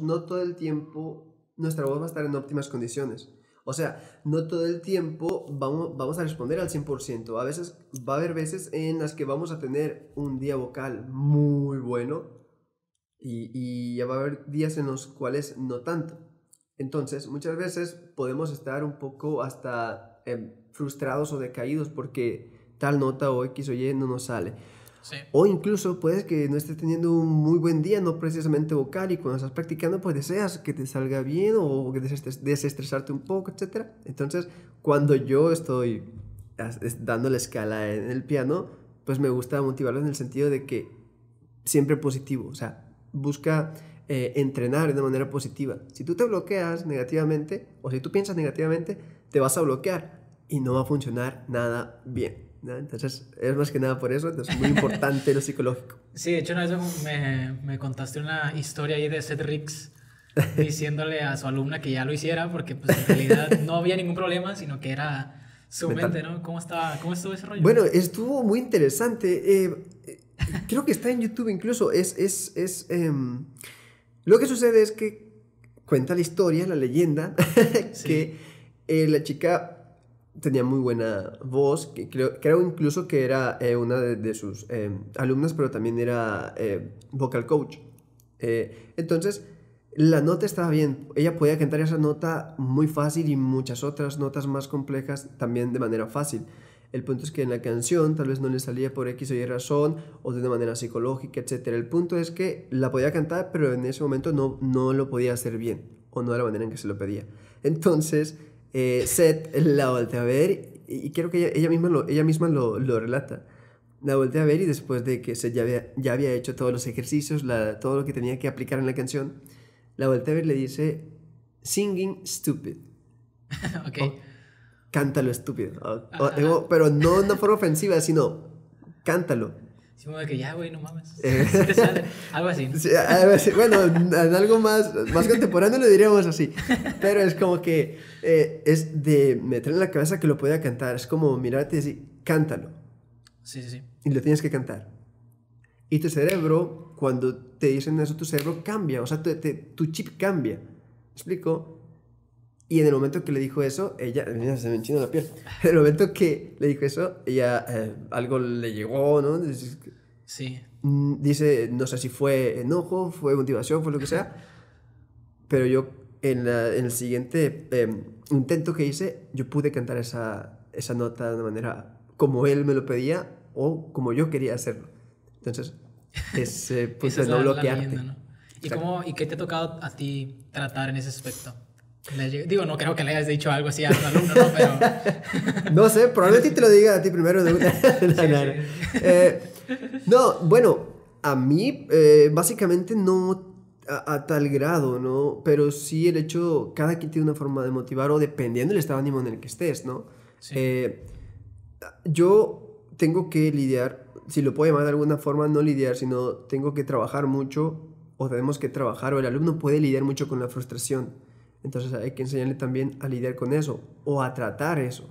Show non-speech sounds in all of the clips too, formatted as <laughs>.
no todo el tiempo nuestra voz va a estar en óptimas condiciones. O sea, no todo el tiempo vamos, a responder al 100%. A veces va a haber veces en las que vamos a tener un día vocal muy bueno y, ya va a haber días en los cuales no tanto. Entonces, muchas veces podemos estar un poco hasta eh, frustrados o decaídos porque tal nota o X o Y no nos sale. O incluso puedes que no estés teniendo un muy buen día, no precisamente vocal, y cuando estás practicando, pues deseas que te salga bien o que desestresarte un poco, etc. Entonces, cuando yo estoy dando la escala en el piano, pues me gusta motivarlo en el sentido de que siempre positivo, o sea, busca eh, entrenar de una manera positiva. Si tú te bloqueas negativamente o si tú piensas negativamente, te vas a bloquear y no va a funcionar nada bien. Entonces, es más que nada por eso, es muy importante lo psicológico. <laughs> Sí, de hecho, una vez me, me contaste una historia ahí de Seth Ricks <laughs> diciéndole a su alumna que ya lo hiciera porque pues, en realidad no había ningún problema, sino que era su mente, ¿no? ¿Cómo, ¿Cómo estuvo ese rollo? Bueno, estuvo muy interesante. Eh, creo que está en YouTube incluso. Es, es, es em, lo que sucede es que cuenta la historia, la leyenda, <laughs> que eh, la chica tenía muy buena voz, que creo, incluso que era eh, una de, sus eh, alumnas, pero también era eh, vocal coach. entonces, la nota estaba bien, ella podía cantar esa nota muy fácil y muchas otras notas más complejas también de manera fácil. El punto es que en la canción tal vez no le salía por X o Y razón o de una manera psicológica, etc. El punto es que la podía cantar, pero en ese momento no, no lo podía hacer bien o no de la manera en que se lo pedía. Entonces, eh, Seth la voltea a ver y creo que ella, misma, lo, ella misma lo, lo, relata. La voltea a ver y después de que Seth ya había, ya había hecho todos los ejercicios, todo lo que tenía que aplicar en la canción, la voltea a ver y le dice, singing stupid. <laughs> ok. Oh, cántalo estúpido. Oh, oh, pero no de una forma ofensiva, sino cántalo decimos de que ya, güey, no mames. <laughs> Eh. Algo así. bueno, en algo más, más contemporáneo lo diríamos así. Pero es como que eh, es de meter en la cabeza que lo pueda cantar. Es como mirarte y decir, cántalo. Sí, sí, sí. Y lo tienes que cantar. Y tu cerebro, cuando te dicen eso, tu cerebro cambia. O sea, tu chip cambia. ¿Me explico? Y en el momento que le dijo eso, ella, mira, se me enchina la piel. En el momento que le dijo eso, ella eh, algo le llegó, ¿no? Sí. Mm, dice, no sé si fue enojo, fue motivación, fue lo que sea. Pero yo, en, el siguiente em, intento que hice, yo pude cantar esa, esa nota de una manera como él me lo pedía o como yo quería hacerlo. Entonces, ese, <laughs> pues, no bloquearte. ¿Y, cómo, ¿Y qué te ha tocado a ti tratar en ese aspecto? digo, no creo que le hayas dicho algo así a tu alumno, ¿no? Pero... <laughs> no sé, probablemente te lo diga a ti primero. <laughs> Eh, no, bueno, a mí eh, básicamente no a, tal grado, ¿no? Pero sí el hecho, cada quien tiene una forma de motivar o dependiendo del estado de ánimo en el que estés, ¿no? Eh, yo tengo que lidiar, si lo puedo llamar de alguna forma, no lidiar, sino tengo que trabajar mucho o tenemos que trabajar o el alumno puede lidiar mucho con la frustración entonces hay que enseñarle también a lidiar con eso, o a tratar eso,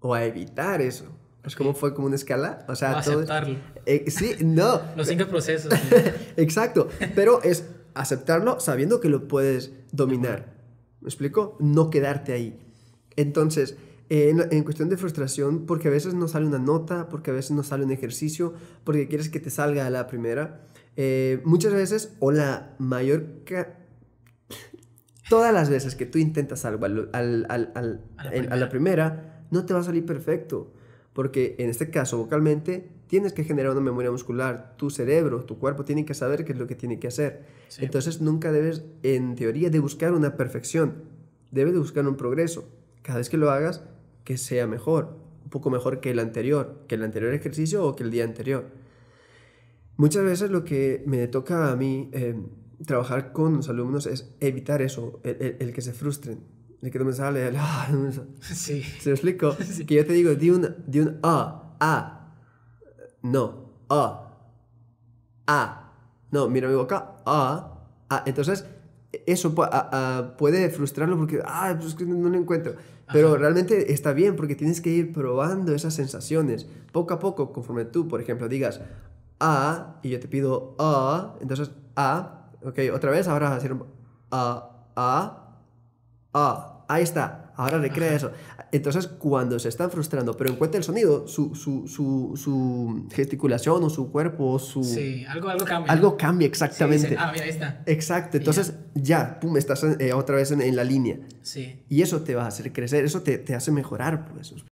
o a evitar eso. Es como fue como una escala, o sea, todo aceptarlo. Eh, sí, no. <laughs> Los cinco procesos. <laughs> Exacto, pero es aceptarlo sabiendo que lo puedes dominar. ¿Me explico? No quedarte ahí. Entonces, en, cuestión de frustración, porque a veces no sale una nota, porque a veces no sale un ejercicio, porque quieres que te salga la primera, eh, muchas veces, o la mayor todas las veces que tú intentas algo a, la primera, no te va a salir perfecto. Porque en este caso, vocalmente, tienes que generar una memoria muscular. Tu cerebro, tu cuerpo tiene que saber qué es lo que tiene que hacer. Entonces, nunca debes, en teoría, de buscar una perfección. Debes de buscar un progreso. Cada vez que lo hagas, que sea mejor. Un poco mejor que el anterior. Que el anterior ejercicio o que el día anterior. Muchas veces lo que me toca a mí... Em, trabajar con los alumnos es evitar eso, el, que se frustren. El que no me sale, el ah, no me sale. Sí. ¿Se lo explico? <laughs> Que yo te digo, di un, ah, ah. No, ah. Ah. No, mira mi boca, ah. Ah. Entonces, eso puede frustrarlo porque, ah, pues no lo encuentro. Pero realmente está bien porque tienes que ir probando esas sensaciones poco a poco, conforme tú, por ejemplo, digas A ah, y yo te pido A, ah. entonces A ah, Ok, otra vez, ahora vas a decir a, a, Ahí está, ahora recrea eso. Entonces, cuando se están frustrando, pero encuentra el sonido, su, su, su, su gesticulación o su cuerpo, o su... Sí, algo, cambia. Algo cambia, exactamente. ah, mira, ahí está. Exacto, entonces ya, pum, estás eh, otra vez en, la línea. Sí. Y eso te va a hacer crecer, eso te, hace mejorar, por eso.